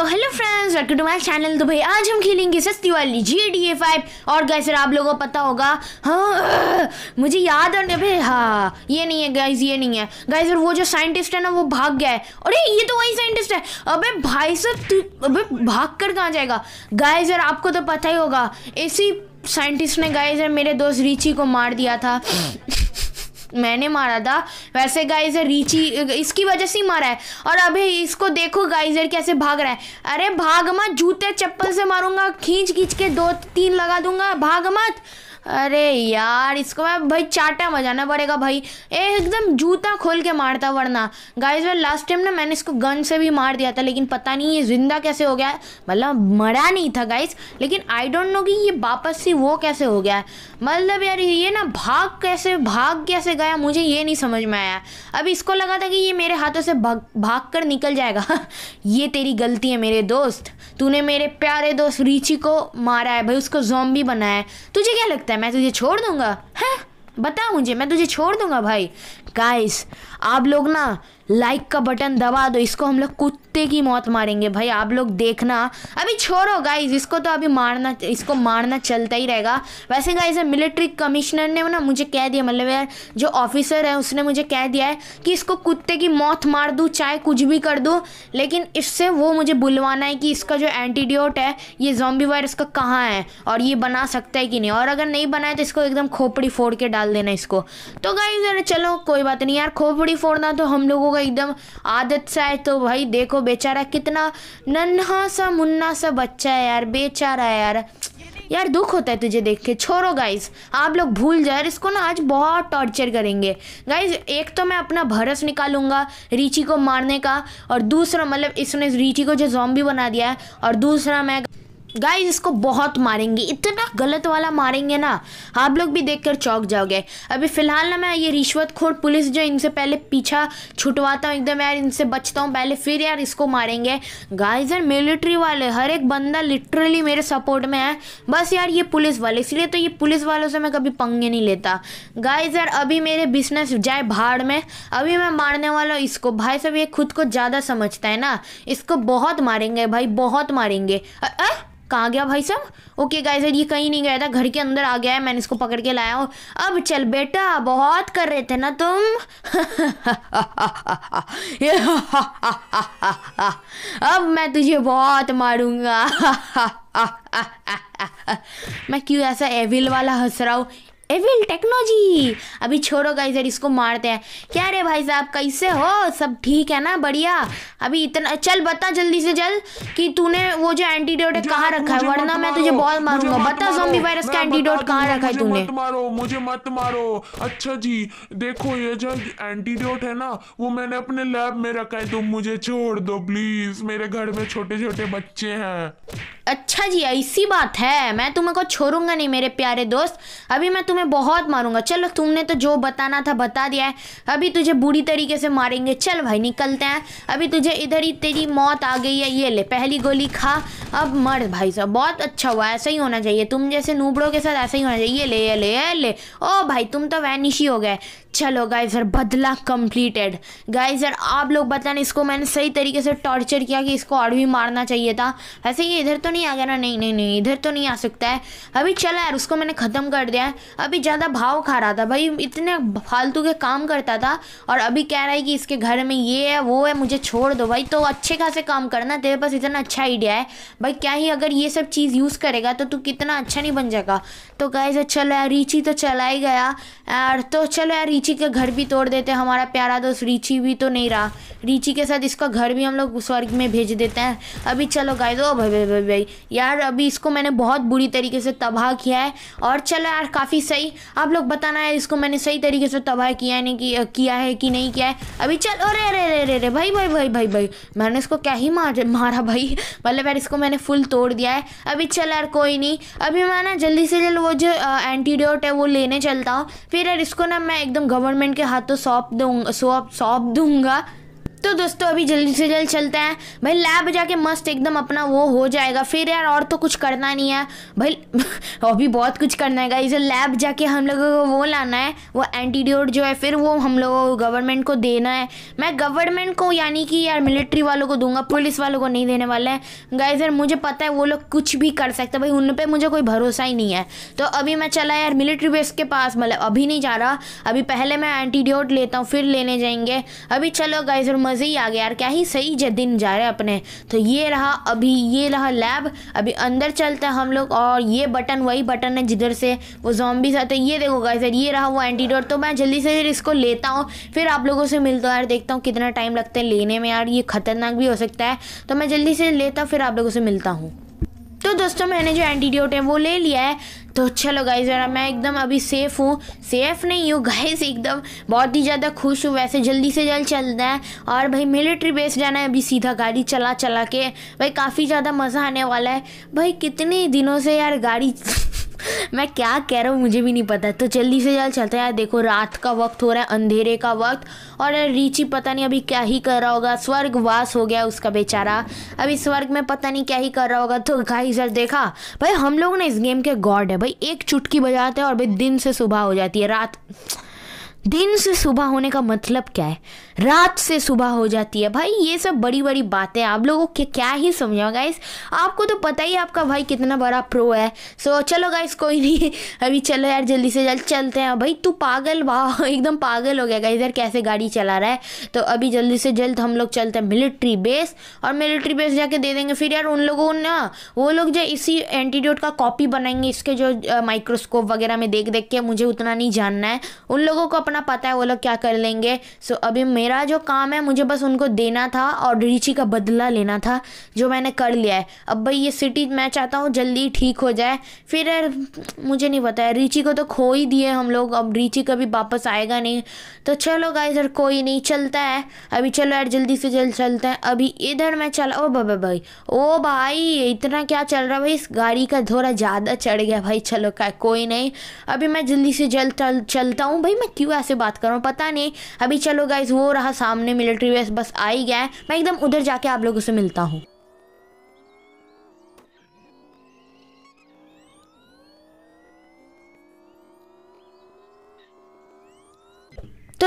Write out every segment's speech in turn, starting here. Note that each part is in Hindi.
तो hello friends welcome to my channel तो भाई आज हम खेलेंगे सस्ती वाली जी डी ए फाइव और गैस आप लोगों को पता होगा हाँ मुझे याद आने भाई हाँ ये नहीं है गाइस ये नहीं है गाइस वो जो साइंटिस्ट है ना वो भाग गया है अरे ये तो वही साइंटिस्ट है अबे भाई सर तू अबे भाग कर कहाँ जाएगा गाइस आपको तो पता ही होगा इसी साइंटिस्ट ने गाइस मेरे दोस्त रिची को मार दिया था मैंने मारा था वैसे गाइजर रीची इसकी वजह से ही मारा है और अभी इसको देखो गाइजर कैसे भाग रहा है अरे भाग मत जूते चप्पल से मारूंगा खींच खींच के दो तीन लगा दूंगा भाग मत अरे यार इसको मैं भाई चाटा बजाना पड़ेगा भाई एकदम जूता खोल के मारता वरना गाइस वेल लास्ट टाइम ना मैंने इसको गन से भी मार दिया था लेकिन पता नहीं ये जिंदा कैसे हो गया मतलब मरा नहीं था गाइस लेकिन आई डोंट नो कि ये वापस से वो कैसे हो गया है मतलब यार ये ना भाग कैसे भाग कैसे गया मुझे ये नहीं समझ में आया अब इसको लगा था कि ये मेरे हाथों से भाग भाग कर निकल जाएगा ये तेरी गलती है मेरे दोस्त तूने मेरे प्यारे दोस्त रिचि को मारा है भाई उसको जॉम्बी बनाया है तुझे क्या लगता है लगता है मैं तुझे छोड़ दूंगा है हाँ, बता मुझे मैं तुझे छोड़ दूंगा भाई गाइस आप लोग ना लाइक का बटन दबा दो इसको हम लोग कुत्ते की मौत मारेंगे भाई आप लोग देखना अभी छोड़ो गाइस इसको तो अभी मारना इसको मारना चलता ही रहेगा वैसे गाइस मिलिट्री कमिश्नर ने ना मुझे कह दिया मतलब यार जो ऑफिसर है उसने मुझे कह दिया है कि इसको कुत्ते की मौत मार दूँ चाहे कुछ भी कर दूँ लेकिन इससे वो मुझे बुलवाना है कि इसका जो एंटीडियोट है ये जॉम्बी वायरस का कहाँ है और ये बना सकता है कि नहीं और अगर नहीं बनाए तो इसको एकदम खोपड़ी फोड़ के डाल देना इसको तो गाइज चलो कोई कोई बात नहीं यार खोपड़ी फोड़ना तो हम लोगों का एकदम आदत सा है तो भाई देखो बेचारा कितना नन्हा सा मुन्ना सा बच्चा है यार बेचारा है यार यार दुख होता है तुझे देख के छोड़ो गाइस आप लोग भूल जाए इसको ना आज बहुत टॉर्चर करेंगे गाइस एक तो मैं अपना भरस निकालूंगा रीची को मारने का और दूसरा मतलब इसने रीची को जो जॉम्बी बना दिया है और दूसरा मैं गाइस इसको बहुत मारेंगे इतना गलत वाला मारेंगे ना आप लोग भी देखकर चौक जाओगे अभी फ़िलहाल ना मैं ये रिश्वतखोर पुलिस जो इनसे पहले पीछा छुटवाता हूँ एकदम यार इनसे बचता हूँ पहले फिर यार इसको मारेंगे गाइस यार मिलिट्री वाले हर एक बंदा लिटरली मेरे सपोर्ट में है बस यार ये पुलिस वाले इसलिए तो ये पुलिस वालों से मैं कभी पंगे नहीं लेता गाइस यार अभी मेरे बिजनेस जाए भाड़ में अभी मैं मारने वाला हूँ इसको भाई साहब ये खुद को ज़्यादा समझता है ना इसको बहुत मारेंगे भाई बहुत मारेंगे अः कहाँ गया भाई साहब ओके सर ये कहीं नहीं गया था घर के अंदर आ गया है मैंने इसको पकड़ के लाया हूँ अब चल बेटा बहुत कर रहे थे ना तुम अब मैं तुझे बहुत मारूंगा मैं क्यों ऐसा एविल वाला हंस रहा हूँ एविल टेक्नोलॉजी अभी छोड़ो गाइस यार इसको मारते हैं क्या रे भाई साहब कैसे हो सब ठीक है ना बढ़िया अभी इतना चल बता जल्दी से जल्द कि तूने वो जो एंटीडोट है कहाँ रखा है वरना मैं तुझे बॉल मारूंगा बता जोम्बी वायरस का एंटीडोट कहाँ रखा है तूने मारो मुझे मत मारो अच्छा जी देखो ये जो एंटीडोट है ना वो मैंने अपने लैब में रखा है तुम तो मुझे छोड़ दो प्लीज मेरे घर में छोटे छोटे बच्चे हैं अच्छा जी ऐसी बात है मैं तुम्हें को छोड़ूंगा नहीं मेरे प्यारे दोस्त अभी मैं तुम्हें बहुत मारूंगा चलो तुमने तो जो बताना था बता दिया है अभी तुझे बुरी तरीके से मारेंगे चल भाई निकलते हैं अभी तुझे इधर ही तेरी मौत आ गई है ये ले पहली गोली खा अब मर भाई साहब बहुत अच्छा हुआ ऐसा ही होना चाहिए तुम जैसे नूबड़ों के साथ ऐसा ही होना चाहिए ले ले ले ओ भाई तुम तो वैनिश ही हो गए चलो गाइजर बदला कंप्लीटेड गाइजर आप लोग बताना इसको मैंने सही तरीके से टॉर्चर किया कि इसको और भी मारना चाहिए था वैसे ये इधर तो नहीं आ गया ना नहीं नहीं नहीं इधर तो नहीं आ सकता है अभी चला यार उसको मैंने ख़त्म कर दिया है अभी ज़्यादा भाव खा रहा था भाई इतने फालतू के काम करता था और अभी कह रहा है कि इसके घर में ये है वो है मुझे छोड़ दो भाई तो अच्छे खासे काम करना तेरे पास इतना अच्छा आइडिया है भाई क्या ही अगर ये सब चीज़ यूज़ करेगा तो तू कितना अच्छा नहीं बन जाएगा तो गाइजर चलो यार रीची तो चला ही गया यार तो चलो यार रीची का घर भी तोड़ देते हैं हमारा प्यारा दोस्त रीची भी तो नहीं रहा रीची के साथ इसका घर भी हम लोग स्वर्ग में भेज देते हैं अभी चलो गाय दो भाई भाई भाई भाई यार अभी इसको मैंने बहुत बुरी तरीके से तबाह किया है और चलो यार काफ़ी सही आप लोग बताना है इसको मैंने सही तरीके से तबाह किया है नहीं किया है कि नहीं किया है अभी चलो अरे रे रे अरे अरे भाई भाई भाई भाई भाई मैंने इसको क्या ही मार मारा भाई मतलब यार इसको मैंने फुल तोड़ दिया है अभी चलो यार कोई नहीं अभी मैं ना जल्दी से जल्द वो जो एंटीडोट है वो लेने चलता हूँ फिर यार इसको ना मैं एकदम गवर्नमेंट के हाथों सौंप दूंगा सौंप सौंप दूंगा तो दोस्तों अभी जल्दी से जल्द चलते हैं भाई लैब जाके मस्त एकदम अपना वो हो जाएगा फिर यार और तो कुछ करना नहीं है भाई अभी बहुत कुछ करना है इसे लैब जाके हम लोगों को वो लाना है वो एंटीडियोड जो है फिर वो हम लोगों को गवर्नमेंट को देना है मैं गवर्नमेंट को यानी कि यार मिलिट्री वालों को दूंगा पुलिस वालों को नहीं देने वाला है गाइज सर मुझे पता है वो लोग कुछ भी कर सकते भाई उन पर मुझे कोई भरोसा ही नहीं है तो अभी मैं चला यार मिलिट्री बेस के पास मतलब अभी नहीं जा रहा अभी पहले मैं एंटीडियोड लेता हूँ फिर लेने जाएंगे अभी चलो गाइज मज़े ही आ गया यार क्या ही सही जो दिन जा रहे अपने तो ये रहा अभी ये रहा लैब अभी अंदर चलते हैं हम लोग और ये बटन वही बटन है जिधर से वो जॉम्बीज आते ये देखो गाइस यार ये रहा वो एंटीडोट तो मैं जल्दी से फिर इसको लेता हूँ फिर आप लोगों से मिलता हूँ यार देखता हूँ कितना टाइम लगता है लेने में यार ये ख़तरनाक भी हो सकता है तो मैं जल्दी से लेता फिर आप लोगों से मिलता हूँ तो दोस्तों मैंने जो एंटीडियोट है वो ले लिया है तो चलो गाइज जरा मैं एकदम अभी सेफ़ हूँ सेफ़ नहीं हूँ गाइज एकदम बहुत ही ज़्यादा खुश हूँ वैसे जल्दी से जल्द चलना है और भाई मिलिट्री बेस जाना है अभी सीधा गाड़ी चला चला के भाई काफ़ी ज़्यादा मज़ा आने वाला है भाई कितने दिनों से यार गाड़ी मैं क्या कह रहा हूँ मुझे भी नहीं पता तो जल्दी से जल्द चलते हैं यार देखो रात का वक्त हो रहा है अंधेरे का वक्त और रीची पता नहीं अभी क्या ही कर रहा होगा स्वर्गवास हो गया उसका बेचारा अभी स्वर्ग में पता नहीं क्या ही कर रहा होगा तो घाई सर देखा भाई हम लोग ना इस गेम के गॉड है भाई एक चुटकी बजाते हैं और भाई दिन से सुबह हो जाती है रात दिन से सुबह होने का मतलब क्या है रात से सुबह हो जाती है भाई ये सब बड़ी बड़ी बातें आप लोगों के क्या ही समझाओ गाइस आपको तो पता ही आपका भाई कितना बड़ा प्रो है सो चलो गाइस कोई नहीं अभी चलो यार जल्दी से जल्द चलते हैं भाई तू पागल वाह एकदम पागल हो गया गाइस यार कैसे गाड़ी चला रहा है तो अभी जल्दी से जल्द हम लोग चलते हैं मिलिट्री बेस और मिलिट्री बेस जाके दे देंगे फिर यार उन लोगों ना वो लोग जो इसी एंटीट्यूट का कॉपी बनाएंगे इसके जो माइक्रोस्कोप वगैरह में देख देख के मुझे उतना नहीं जानना है उन लोगों को अपना पता है वो लोग क्या कर लेंगे सो अभी मेरा जो काम है मुझे बस उनको देना था और रिची का बदला लेना था जो मैंने कर लिया है अब भाई ये सिटी मैं चाहता हूँ जल्दी ठीक हो जाए फिर यार मुझे नहीं पता है रिची को तो खो ही दिए हम लोग अब रिची कभी वापस आएगा नहीं तो चलो गाइस यार कोई नहीं चलता है अभी चलो यार जल्दी से जल्द चलते हैं अभी इधर मैं चला ओ बाबा भाई ओ भाई इतना क्या चल रहा है भाई इस गाड़ी का थोड़ा ज़्यादा चढ़ गया भाई चलो का कोई नहीं अभी मैं जल्दी से जल्द चल, चलता हूँ भाई मैं क्यों कहाँ से बात कर रहा हूँ पता नहीं अभी चलो गाइज वो रहा सामने मिलिट्री बेस बस आ ही गया है मैं एकदम उधर जाके आप लोगों से मिलता हूँ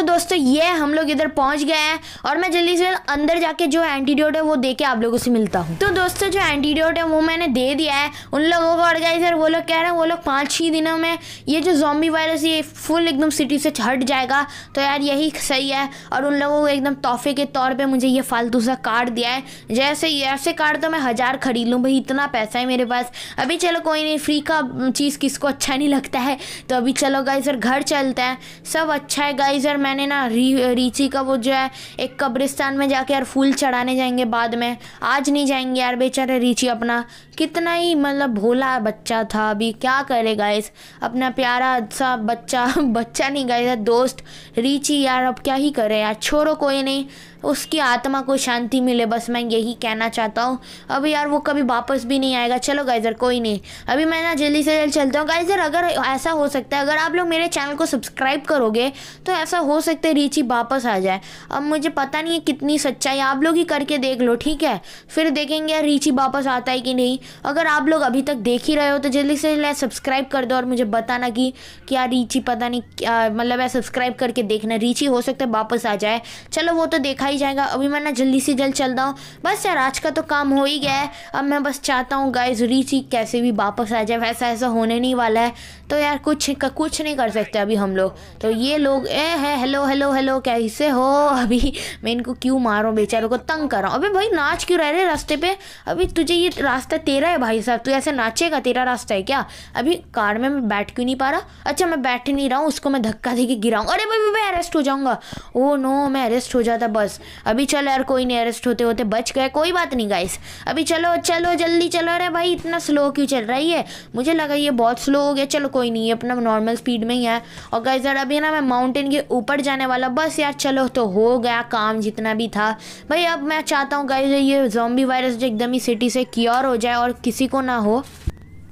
दोस्तों ये हम लोग इधर पहुंच गए हैं और मैं जल्दी से अंदर जाके जो एंटीडोट है वो दे के आप लोगों से मिलता हूँ तो दोस्तों जो एंटीडोट है वो मैंने दे दिया है उन लोगों को और वो लोग कह रहे हैं वो लोग पाँच ही दिनों में ये जो जॉम्बी वायरस ये फुल एकदम सिटी से हट जाएगा तो यार यही सही है और उन लोगों को एकदम तोहफे के तौर पर मुझे ये फालतू सा कार्ड दिया है जैसे ऐसे कार्ड तो मैं हज़ार खरीद लूँ भाई इतना पैसा है मेरे पास अभी चलो कोई नहीं फ्री का चीज़ किसको अच्छा नहीं लगता है तो अभी चलो गाइजर घर चलते हैं सब अच्छा है गाइजर मैं मैंने ना री रीची का वो जो है एक कब्रिस्तान में जाके यार फूल चढ़ाने जाएंगे बाद में आज नहीं जाएंगे यार बेचारे रीची अपना कितना ही मतलब भोला बच्चा था अभी क्या करे गाइस अपना प्यारा सा बच्चा बच्चा नहीं गाइस दोस्त रिची यार अब क्या ही करे यार छोड़ो कोई नहीं उसकी आत्मा को शांति मिले बस मैं यही कहना चाहता हूँ अब यार वो कभी वापस भी नहीं आएगा चलो गाइजर कोई नहीं अभी मैं ना जल्दी से जल्दी चलता हूँ गाइजर अगर ऐसा हो सकता है अगर आप लोग मेरे चैनल को सब्सक्राइब करोगे तो ऐसा हो सकता है रीची वापस आ जाए अब मुझे पता नहीं है कितनी सच्चाई आप लोग ही करके देख लो ठीक है फिर देखेंगे यार रीची वापस आता है कि नहीं अगर आप लोग अभी तक देख ही रहे हो तो जल्दी से जल्दी सब्सक्राइब कर दो और मुझे बताना कि क्या रीची पता नहीं क्या मतलब है सब्सक्राइब करके देखना रीची हो सकता है वापस आ जाए चलो वो तो देखा ही जाएगा अभी मैं ना जल्दी से जल्द चलता हूँ बस यार आज का तो काम हो ही गया है अब मैं बस चाहता हूँ गाइज रीची कैसे भी वापस आ जाए वैसा ऐसा होने नहीं वाला है तो यार कुछ कुछ नहीं कर सकते अभी हम लोग तो ये लोग ए है हेलो हेलो हेलो कैसे हो अभी मैं इनको क्यों मारूँ बेचारों को तंग कर रहा हूँ अभी भाई नाच क्यों रह रहे रास्ते पे अभी तुझे ये रास्ता तेरा है भाई साहब तू ऐसे नाचेगा तेरा रास्ता है क्या अभी कार में मैं बैठ क्यों नहीं पा रहा अच्छा मैं बैठ नहीं रहा हूँ उसको मैं धक्का दे के गिराऊँ अरे भाई मैं अरेस्ट हो जाऊँगा ओ नो मैं अरेस्ट हो जाता बस अभी चलो यार कोई नहीं अरेस्ट होते होते बच गए कोई बात नहीं गाइस अभी चलो चलो जल्दी चलो अरे भाई इतना स्लो क्यों चल रहा है मुझे लगा ये बहुत स्लो हो गया चलो कोई नहीं अपना नॉर्मल स्पीड में ही है और गाइस यार अभी ना मैं माउंटेन के ऊपर जाने वाला बस यार चलो तो हो गया काम जितना भी था भाई अब मैं चाहता हूँ गाइस ये जॉम्बी वायरस जो एकदम ही सिटी से क्योर हो जाए और किसी को ना हो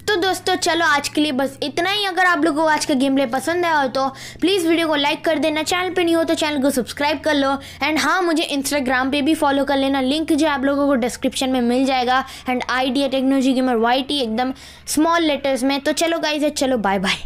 तो दोस्तों चलो आज के लिए बस इतना ही अगर आप लोगों को आज का गेम प्ले पसंद आया हो तो प्लीज़ वीडियो को लाइक कर देना चैनल पे नहीं हो तो चैनल को सब्सक्राइब कर लो एंड हाँ मुझे इंस्टाग्राम पे भी फॉलो कर लेना लिंक जो आप लोगों को डिस्क्रिप्शन में मिल जाएगा and I D technology gamer Y T एकदम स्मॉल लेटर्स में तो चलो गाइज चलो बाय बाय